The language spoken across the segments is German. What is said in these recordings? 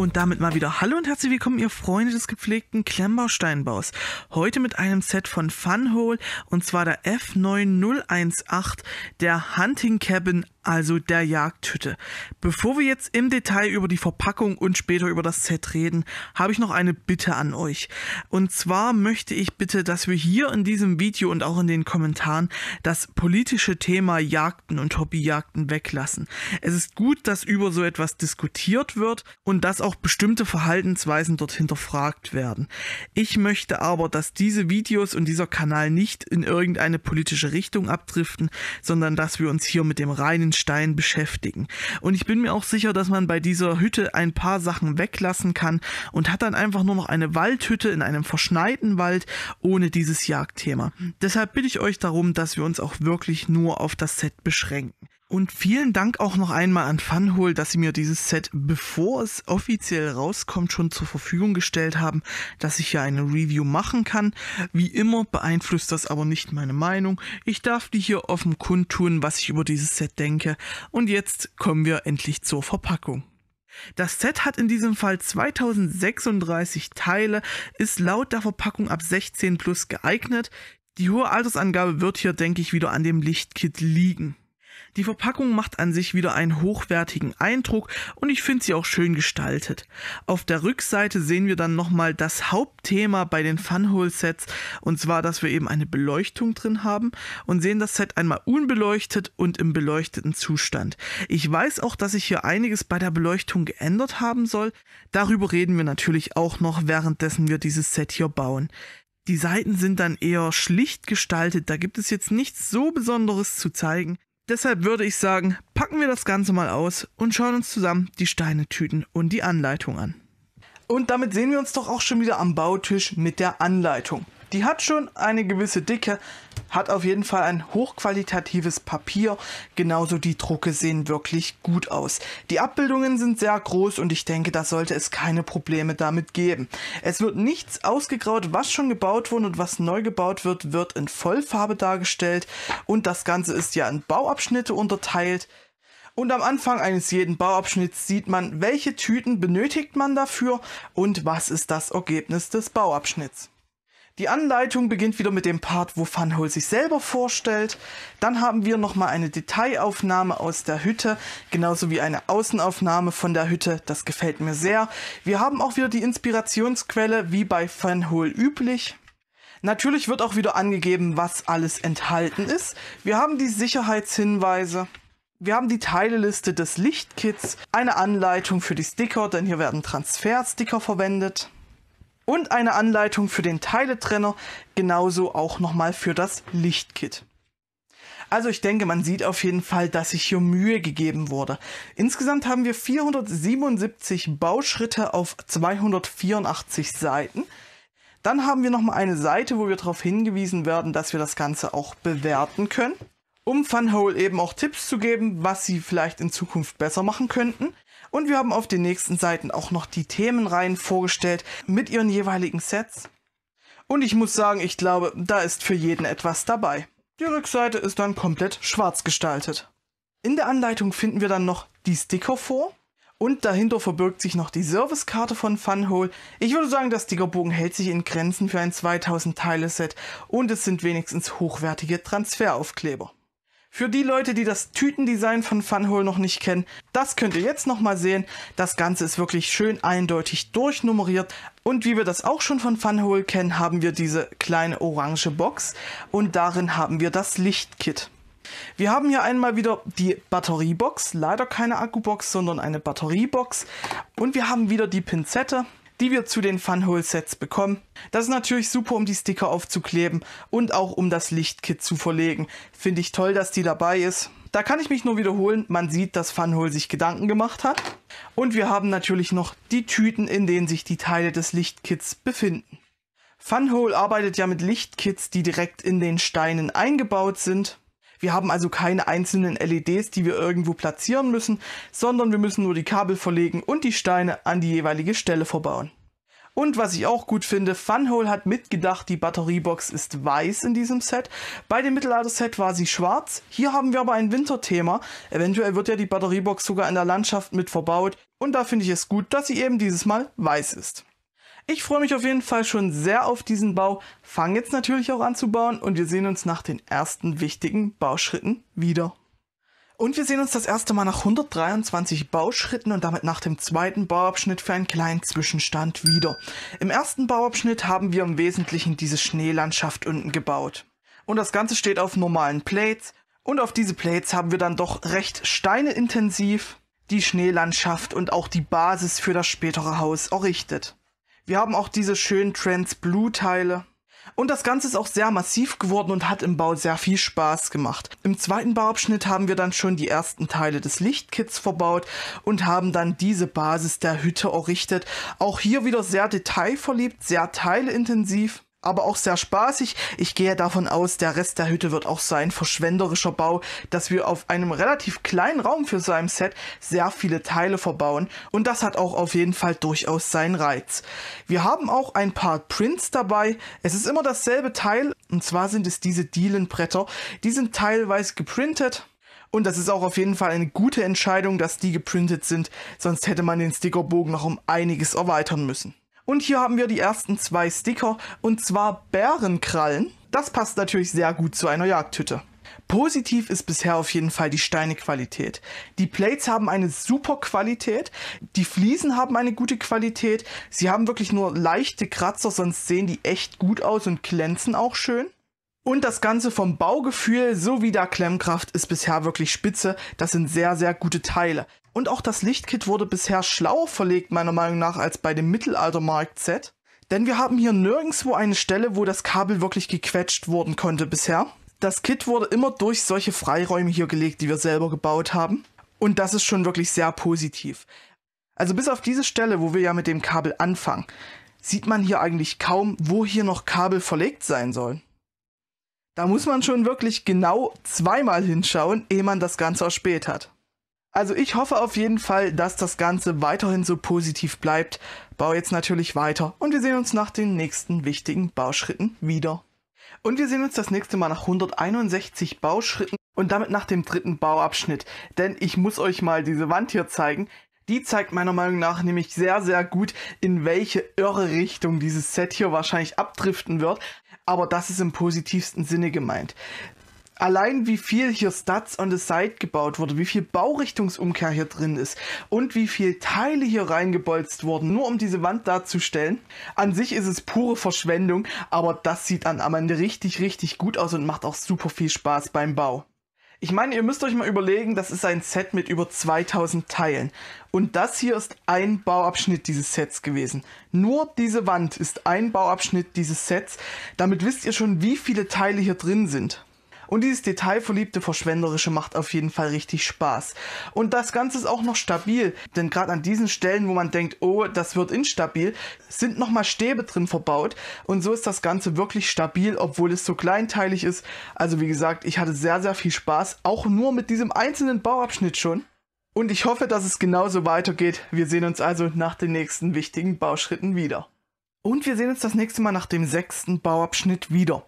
Und damit mal wieder Hallo und herzlich willkommen, ihr Freunde des gepflegten Klemmbausteinbaus. Heute mit einem Set von Funhole und zwar der F9018, der Hunting Cabin also der Jagdhütte. Bevor wir jetzt im Detail über die Verpackung und später über das Set reden, habe ich noch eine Bitte an euch. Und zwar möchte ich bitte, dass wir hier in diesem Video und auch in den Kommentaren das politische Thema Jagden und Hobbyjagden weglassen. Es ist gut, dass über so etwas diskutiert wird und dass auch bestimmte Verhaltensweisen dort hinterfragt werden. Ich möchte aber, dass diese Videos und dieser Kanal nicht in irgendeine politische Richtung abdriften, sondern dass wir uns hier mit dem reinen den Stein beschäftigen. Und ich bin mir auch sicher, dass man bei dieser Hütte ein paar Sachen weglassen kann und hat dann einfach nur noch eine Waldhütte in einem verschneiten Wald ohne dieses Jagdthema. Deshalb bitte ich euch darum, dass wir uns auch wirklich nur auf das Set beschränken. Und vielen Dank auch noch einmal an Funhole, dass sie mir dieses Set, bevor es offiziell rauskommt, schon zur Verfügung gestellt haben, dass ich ja eine Review machen kann. Wie immer beeinflusst das aber nicht meine Meinung. Ich darf die hier offen kundtun, was ich über dieses Set denke. Und jetzt kommen wir endlich zur Verpackung. Das Set hat in diesem Fall 2036 Teile, ist laut der Verpackung ab 16 plus geeignet. Die hohe Altersangabe wird hier, denke ich, wieder an dem Lichtkit liegen. Die Verpackung macht an sich wieder einen hochwertigen Eindruck und ich finde sie auch schön gestaltet. Auf der Rückseite sehen wir dann nochmal das Hauptthema bei den Funhole-Sets und zwar, dass wir eben eine Beleuchtung drin haben und sehen das Set einmal unbeleuchtet und im beleuchteten Zustand. Ich weiß auch, dass sich hier einiges bei der Beleuchtung geändert haben soll. Darüber reden wir natürlich auch noch, währenddessen wir dieses Set hier bauen. Die Seiten sind dann eher schlicht gestaltet, da gibt es jetzt nichts so Besonderes zu zeigen. Deshalb würde ich sagen, packen wir das Ganze mal aus und schauen uns zusammen die Steinetüten und die Anleitung an. Und damit sehen wir uns doch auch schon wieder am Bautisch mit der Anleitung. Die hat schon eine gewisse Dicke, hat auf jeden Fall ein hochqualitatives Papier. Genauso die Drucke sehen wirklich gut aus. Die Abbildungen sind sehr groß und ich denke, da sollte es keine Probleme damit geben. Es wird nichts ausgegraut, was schon gebaut wurde und was neu gebaut wird, wird in Vollfarbe dargestellt. Und das Ganze ist ja in Bauabschnitte unterteilt. Und am Anfang eines jeden Bauabschnitts sieht man, welche Tüten benötigt man dafür und was ist das Ergebnis des Bauabschnitts. Die Anleitung beginnt wieder mit dem Part, wo Funhole sich selber vorstellt. Dann haben wir nochmal eine Detailaufnahme aus der Hütte, genauso wie eine Außenaufnahme von der Hütte. Das gefällt mir sehr. Wir haben auch wieder die Inspirationsquelle, wie bei Funhole üblich. Natürlich wird auch wieder angegeben, was alles enthalten ist. Wir haben die Sicherheitshinweise. Wir haben die Teileliste des Lichtkits, eine Anleitung für die Sticker, denn hier werden Transfersticker verwendet und eine Anleitung für den Teiletrenner, genauso auch nochmal für das Lichtkit. Also ich denke, man sieht auf jeden Fall, dass sich hier Mühe gegeben wurde. Insgesamt haben wir 477 Bauschritte auf 284 Seiten. Dann haben wir nochmal eine Seite, wo wir darauf hingewiesen werden, dass wir das Ganze auch bewerten können, um Funhole eben auch Tipps zu geben, was sie vielleicht in Zukunft besser machen könnten. Und wir haben auf den nächsten Seiten auch noch die Themenreihen vorgestellt mit ihren jeweiligen Sets. Und ich muss sagen, ich glaube, da ist für jeden etwas dabei. Die Rückseite ist dann komplett schwarz gestaltet. In der Anleitung finden wir dann noch die Sticker vor. Und dahinter verbirgt sich noch die Servicekarte von Funhole. Ich würde sagen, der Stickerbogen hält sich in Grenzen für ein 2000-Teile-Set und es sind wenigstens hochwertige Transferaufkleber. Für die Leute, die das Tütendesign von Funhole noch nicht kennen, das könnt ihr jetzt nochmal sehen. Das Ganze ist wirklich schön eindeutig durchnummeriert. Und wie wir das auch schon von Funhole kennen, haben wir diese kleine orange Box und darin haben wir das Lichtkit. Wir haben hier einmal wieder die Batteriebox, leider keine Akkubox, sondern eine Batteriebox. Und wir haben wieder die Pinzette, die wir zu den Funhole-Sets bekommen. Das ist natürlich super, um die Sticker aufzukleben und auch um das Lichtkit zu verlegen. Finde ich toll, dass die dabei ist. Da kann ich mich nur wiederholen, man sieht, dass Funhole sich Gedanken gemacht hat. Und wir haben natürlich noch die Tüten, in denen sich die Teile des Lichtkits befinden. Funhole arbeitet ja mit Lichtkits, die direkt in den Steinen eingebaut sind. Wir haben also keine einzelnen LEDs, die wir irgendwo platzieren müssen, sondern wir müssen nur die Kabel verlegen und die Steine an die jeweilige Stelle verbauen. Und was ich auch gut finde, Funhole hat mitgedacht, die Batteriebox ist weiß in diesem Set. Bei dem Mittelalter-Set war sie schwarz. Hier haben wir aber ein Winterthema. Eventuell wird ja die Batteriebox sogar in der Landschaft mit verbaut. Und da finde ich es gut, dass sie eben dieses Mal weiß ist. Ich freue mich auf jeden Fall schon sehr auf diesen Bau, fange jetzt natürlich auch an zu bauen und wir sehen uns nach den ersten wichtigen Bauschritten wieder. Und wir sehen uns das erste Mal nach 123 Bauschritten und damit nach dem zweiten Bauabschnitt für einen kleinen Zwischenstand wieder. Im ersten Bauabschnitt haben wir im Wesentlichen diese Schneelandschaft unten gebaut. Und das Ganze steht auf normalen Plates. Und auf diese Plates haben wir dann doch recht steineintensiv die Schneelandschaft und auch die Basis für das spätere Haus errichtet. Wir haben auch diese schönen Trans Blue Teile. Und das Ganze ist auch sehr massiv geworden und hat im Bau sehr viel Spaß gemacht. Im zweiten Bauabschnitt haben wir dann schon die ersten Teile des Lichtkits verbaut und haben dann diese Basis der Hütte errichtet. Auch hier wieder sehr detailverliebt, sehr teileintensiv aber auch sehr spaßig. Ich gehe davon aus, der Rest der Hütte wird auch sein verschwenderischer Bau, dass wir auf einem relativ kleinen Raum für seinem Set sehr viele Teile verbauen und das hat auch auf jeden Fall durchaus seinen Reiz. Wir haben auch ein paar Prints dabei. Es ist immer dasselbe Teil und zwar sind es diese Dielenbretter. Die sind teilweise geprintet. Und das ist auch auf jeden Fall eine gute Entscheidung, dass die geprintet sind, sonst hätte man den Stickerbogen noch um einiges erweitern müssen. Und hier haben wir die ersten zwei Sticker und zwar Bärenkrallen. Das passt natürlich sehr gut zu einer Jagdhütte. Positiv ist bisher auf jeden Fall die Steinequalität. Die Plates haben eine super Qualität, die Fliesen haben eine gute Qualität, sie haben wirklich nur leichte Kratzer, sonst sehen die echt gut aus und glänzen auch schön. Und das Ganze vom Baugefühl sowie der Klemmkraft ist bisher wirklich spitze. Das sind sehr, sehr gute Teile. Und auch das Lichtkit wurde bisher schlauer verlegt, meiner Meinung nach, als bei dem Mittelaltermarkt set Denn wir haben hier nirgendwo eine Stelle, wo das Kabel wirklich gequetscht worden konnte bisher. Das Kit wurde immer durch solche Freiräume hier gelegt, die wir selber gebaut haben. Und das ist schon wirklich sehr positiv. Also bis auf diese Stelle, wo wir ja mit dem Kabel anfangen, sieht man hier eigentlich kaum, wo hier noch Kabel verlegt sein sollen. Da muss man schon wirklich genau zweimal hinschauen, ehe man das Ganze erspäht hat. Also ich hoffe auf jeden Fall, dass das Ganze weiterhin so positiv bleibt, baue jetzt natürlich weiter und wir sehen uns nach den nächsten wichtigen Bauschritten wieder. Und wir sehen uns das nächste Mal nach 161 Bauschritten und damit nach dem dritten Bauabschnitt, denn ich muss euch mal diese Wand hier zeigen. Die zeigt meiner Meinung nach nämlich sehr, sehr gut, in welche irre Richtung dieses Set hier wahrscheinlich abdriften wird aber das ist im positivsten Sinne gemeint. Allein wie viel hier Stats on the Side gebaut wurde, wie viel Baurichtungsumkehr hier drin ist und wie viel Teile hier reingebolzt wurden, nur um diese Wand darzustellen. An sich ist es pure Verschwendung, aber das sieht an am Ende richtig, richtig gut aus und macht auch super viel Spaß beim Bau. Ich meine, ihr müsst euch mal überlegen, das ist ein Set mit über 2000 Teilen. Und das hier ist ein Bauabschnitt dieses Sets gewesen. Nur diese Wand ist ein Bauabschnitt dieses Sets. Damit wisst ihr schon, wie viele Teile hier drin sind. Und dieses detailverliebte, verschwenderische macht auf jeden Fall richtig Spaß. Und das Ganze ist auch noch stabil, denn gerade an diesen Stellen, wo man denkt, oh, das wird instabil, sind nochmal Stäbe drin verbaut. Und so ist das Ganze wirklich stabil, obwohl es so kleinteilig ist. Also wie gesagt, ich hatte sehr, sehr viel Spaß, auch nur mit diesem einzelnen Bauabschnitt schon. Und ich hoffe, dass es genauso weitergeht. Wir sehen uns also nach den nächsten wichtigen Bauschritten wieder. Und wir sehen uns das nächste Mal nach dem sechsten Bauabschnitt wieder.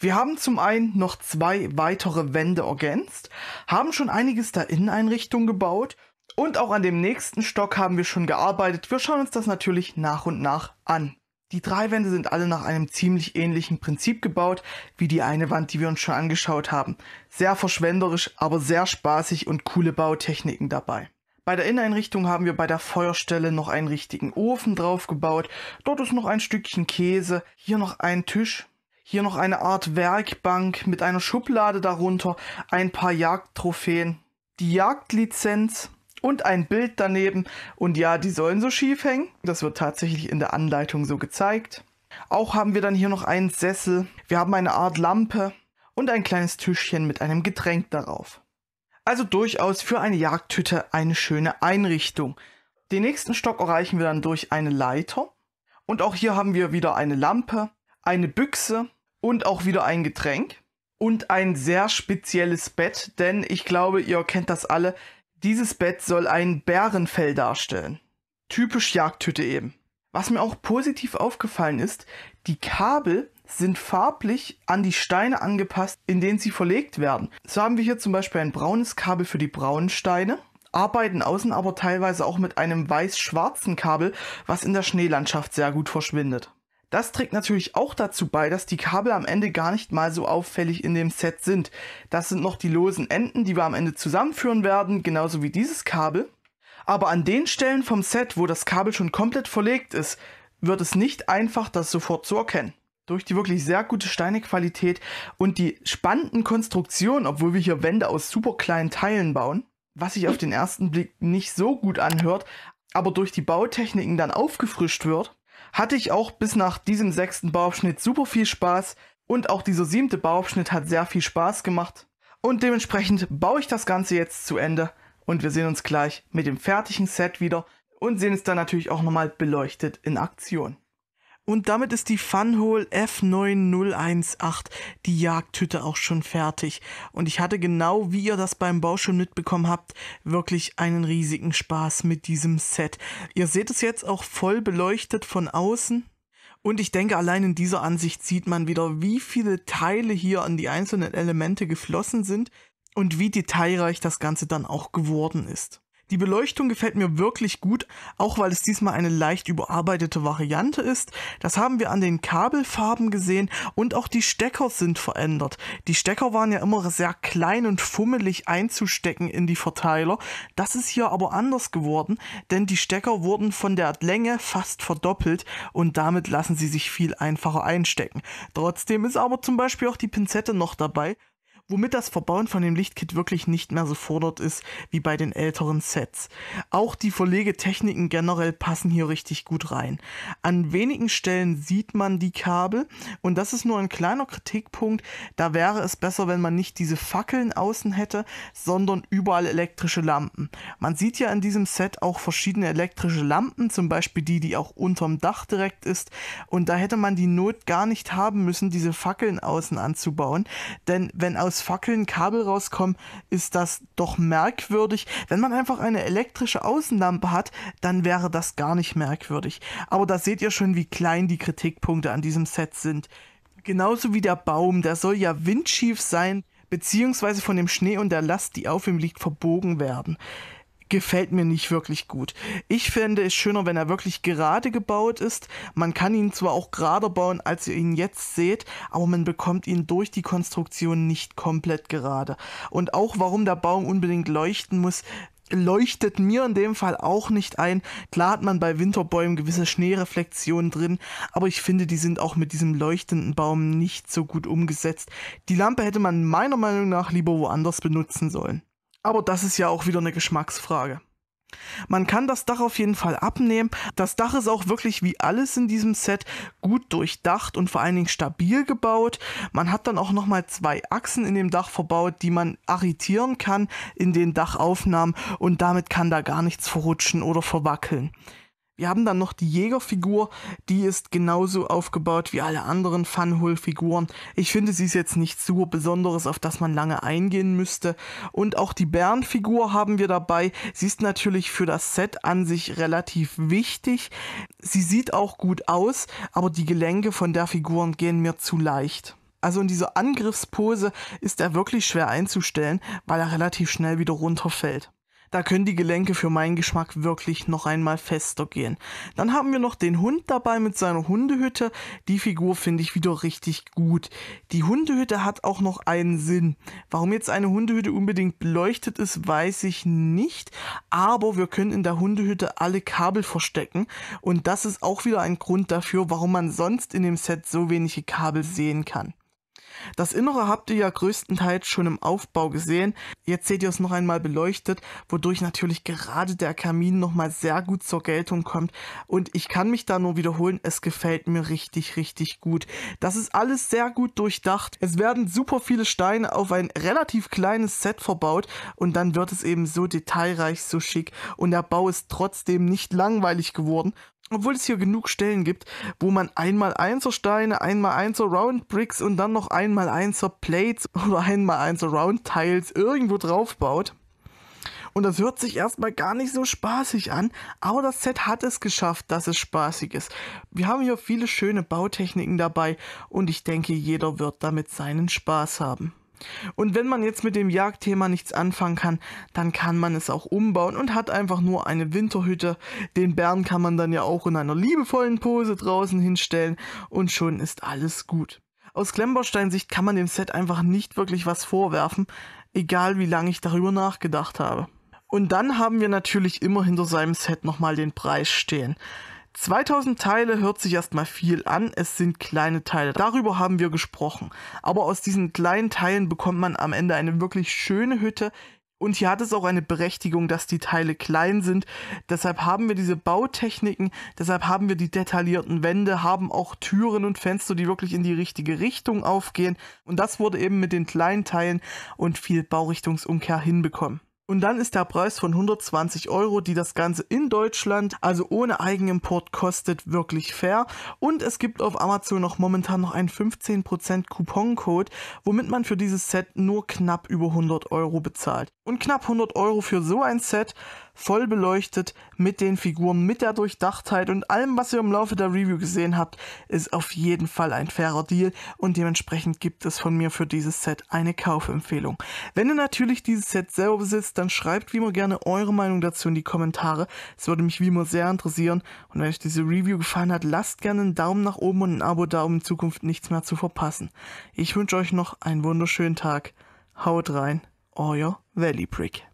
Wir haben zum einen noch zwei weitere Wände ergänzt, haben schon einiges der Inneneinrichtung gebaut und auch an dem nächsten Stock haben wir schon gearbeitet. Wir schauen uns das natürlich nach und nach an. Die drei Wände sind alle nach einem ziemlich ähnlichen Prinzip gebaut wie die eine Wand, die wir uns schon angeschaut haben. Sehr verschwenderisch, aber sehr spaßig und coole Bautechniken dabei. Bei der Inneneinrichtung haben wir bei der Feuerstelle noch einen richtigen Ofen draufgebaut. Dort ist noch ein Stückchen Käse, hier noch ein Tisch, hier noch eine Art Werkbank mit einer Schublade darunter, ein paar Jagdtrophäen, die Jagdlizenz und ein Bild daneben. Und ja, die sollen so schief hängen. Das wird tatsächlich in der Anleitung so gezeigt. Auch haben wir dann hier noch einen Sessel. Wir haben eine Art Lampe und ein kleines Tischchen mit einem Getränk darauf. Also durchaus für eine Jagdhütte eine schöne Einrichtung. Den nächsten Stock erreichen wir dann durch eine Leiter. Und auch hier haben wir wieder eine Lampe, eine Büchse und auch wieder ein Getränk. Und ein sehr spezielles Bett, denn ich glaube, ihr kennt das alle. Dieses Bett soll ein Bärenfell darstellen. Typisch Jagdhütte eben. Was mir auch positiv aufgefallen ist, die Kabel sind farblich an die Steine angepasst, in denen sie verlegt werden. So haben wir hier zum Beispiel ein braunes Kabel für die braunen Steine, arbeiten außen aber teilweise auch mit einem weiß-schwarzen Kabel, was in der Schneelandschaft sehr gut verschwindet. Das trägt natürlich auch dazu bei, dass die Kabel am Ende gar nicht mal so auffällig in dem Set sind. Das sind noch die losen Enden, die wir am Ende zusammenführen werden, genauso wie dieses Kabel. Aber an den Stellen vom Set, wo das Kabel schon komplett verlegt ist, wird es nicht einfach, das sofort zu erkennen durch die wirklich sehr gute Steinequalität und die spannenden Konstruktionen, obwohl wir hier Wände aus super kleinen Teilen bauen, was sich auf den ersten Blick nicht so gut anhört, aber durch die Bautechniken dann aufgefrischt wird, hatte ich auch bis nach diesem sechsten Bauabschnitt super viel Spaß und auch dieser siebte Bauabschnitt hat sehr viel Spaß gemacht. Und dementsprechend baue ich das Ganze jetzt zu Ende und wir sehen uns gleich mit dem fertigen Set wieder und sehen es dann natürlich auch nochmal beleuchtet in Aktion. Und damit ist die Funhole F9018, die Jagdhütte, auch schon fertig. Und ich hatte genau, wie ihr das beim Bau schon mitbekommen habt, wirklich einen riesigen Spaß mit diesem Set. Ihr seht es jetzt auch voll beleuchtet von außen. Und ich denke, allein in dieser Ansicht sieht man wieder, wie viele Teile hier an die einzelnen Elemente geflossen sind und wie detailreich das Ganze dann auch geworden ist. Die Beleuchtung gefällt mir wirklich gut, auch weil es diesmal eine leicht überarbeitete Variante ist. Das haben wir an den Kabelfarben gesehen und auch die Stecker sind verändert. Die Stecker waren ja immer sehr klein und fummelig einzustecken in die Verteiler. Das ist hier aber anders geworden, denn die Stecker wurden von der Länge fast verdoppelt und damit lassen sie sich viel einfacher einstecken. Trotzdem ist aber zum Beispiel auch die Pinzette noch dabei. Womit das Verbauen von dem Lichtkit wirklich nicht mehr so fordert ist wie bei den älteren Sets. Auch die Verlegetechniken generell passen hier richtig gut rein. An wenigen Stellen sieht man die Kabel und das ist nur ein kleiner Kritikpunkt. Da wäre es besser, wenn man nicht diese Fackeln außen hätte, sondern überall elektrische Lampen. Man sieht ja in diesem Set auch verschiedene elektrische Lampen, zum Beispiel die, die auch unterm Dach direkt ist. Und da hätte man die Not gar nicht haben müssen, diese Fackeln außen anzubauen. Denn wenn aus Fackeln Kabel rauskommen, ist das doch merkwürdig. Wenn man einfach eine elektrische Außenlampe hat, dann wäre das gar nicht merkwürdig. Aber da seht ihr schon, wie klein die Kritikpunkte an diesem Set sind. Genauso wie der Baum, der soll ja windschief sein, beziehungsweise von dem Schnee und der Last, die auf ihm liegt, verbogen werden gefällt mir nicht wirklich gut. Ich finde es schöner, wenn er wirklich gerade gebaut ist. Man kann ihn zwar auch gerade bauen, als ihr ihn jetzt seht, aber man bekommt ihn durch die Konstruktion nicht komplett gerade. Und auch warum der Baum unbedingt leuchten muss, leuchtet mir in dem Fall auch nicht ein. Klar hat man bei Winterbäumen gewisse Schneereflexionen drin, aber ich finde, die sind auch mit diesem leuchtenden Baum nicht so gut umgesetzt. Die Lampe hätte man meiner Meinung nach lieber woanders benutzen sollen. Aber das ist ja auch wieder eine Geschmacksfrage. Man kann das Dach auf jeden Fall abnehmen. Das Dach ist auch wirklich wie alles in diesem Set gut durchdacht und vor allen Dingen stabil gebaut. Man hat dann auch nochmal zwei Achsen in dem Dach verbaut, die man arretieren kann in den Dachaufnahmen und damit kann da gar nichts verrutschen oder verwackeln. Wir haben dann noch die Jägerfigur, die ist genauso aufgebaut wie alle anderen Funhole-Figuren. Ich finde, sie ist jetzt nichts super Besonderes, auf das man lange eingehen müsste. Und auch die Bärenfigur haben wir dabei. Sie ist natürlich für das Set an sich relativ wichtig. Sie sieht auch gut aus, aber die Gelenke von der Figur gehen mir zu leicht. Also in dieser Angriffspose ist er wirklich schwer einzustellen, weil er relativ schnell wieder runterfällt. Da können die Gelenke für meinen Geschmack wirklich noch einmal fester gehen. Dann haben wir noch den Hund dabei mit seiner Hundehütte. Die Figur finde ich wieder richtig gut. Die Hundehütte hat auch noch einen Sinn. Warum jetzt eine Hundehütte unbedingt beleuchtet ist, weiß ich nicht. Aber wir können in der Hundehütte alle Kabel verstecken. Und das ist auch wieder ein Grund dafür, warum man sonst in dem Set so wenige Kabel sehen kann. Das Innere habt ihr ja größtenteils schon im Aufbau gesehen. Jetzt seht ihr es noch einmal beleuchtet, wodurch natürlich gerade der Kamin nochmal sehr gut zur Geltung kommt. Und ich kann mich da nur wiederholen, es gefällt mir richtig, richtig gut. Das ist alles sehr gut durchdacht. Es werden super viele Steine auf ein relativ kleines Set verbaut und dann wird es eben so detailreich, so schick. Und der Bau ist trotzdem nicht langweilig geworden obwohl es hier genug Stellen gibt, wo man einmal einser Steine, einmal einser Round Bricks und dann noch einmal einser Plates oder einmal einser Round Tiles irgendwo drauf baut. Und das hört sich erstmal gar nicht so spaßig an, aber das Set hat es geschafft, dass es spaßig ist. Wir haben hier viele schöne Bautechniken dabei und ich denke, jeder wird damit seinen Spaß haben. Und wenn man jetzt mit dem Jagdthema nichts anfangen kann, dann kann man es auch umbauen und hat einfach nur eine Winterhütte. Den Bären kann man dann ja auch in einer liebevollen Pose draußen hinstellen und schon ist alles gut. Aus klemmbaustein kann man dem Set einfach nicht wirklich was vorwerfen, egal wie lange ich darüber nachgedacht habe. Und dann haben wir natürlich immer hinter seinem Set nochmal den Preis stehen. 2000 Teile hört sich erstmal viel an, es sind kleine Teile. Darüber haben wir gesprochen. Aber aus diesen kleinen Teilen bekommt man am Ende eine wirklich schöne Hütte. Und hier hat es auch eine Berechtigung, dass die Teile klein sind. Deshalb haben wir diese Bautechniken, deshalb haben wir die detaillierten Wände, haben auch Türen und Fenster, die wirklich in die richtige Richtung aufgehen. Und das wurde eben mit den kleinen Teilen und viel Baurichtungsumkehr hinbekommen. Und dann ist der Preis von 120 Euro, die das Ganze in Deutschland, also ohne Eigenimport, kostet, wirklich fair. Und es gibt auf Amazon noch momentan noch einen 15% Couponcode, womit man für dieses Set nur knapp über 100 Euro bezahlt. Und knapp 100 Euro für so ein Set voll beleuchtet mit den Figuren, mit der Durchdachtheit und allem, was ihr im Laufe der Review gesehen habt, ist auf jeden Fall ein fairer Deal und dementsprechend gibt es von mir für dieses Set eine Kaufempfehlung. Wenn ihr natürlich dieses Set selber besitzt, dann schreibt wie immer gerne eure Meinung dazu in die Kommentare. Es würde mich wie immer sehr interessieren und wenn euch diese Review gefallen hat, lasst gerne einen Daumen nach oben und ein Abo da, um in Zukunft nichts mehr zu verpassen. Ich wünsche euch noch einen wunderschönen Tag. Haut rein, euer Valley Brick.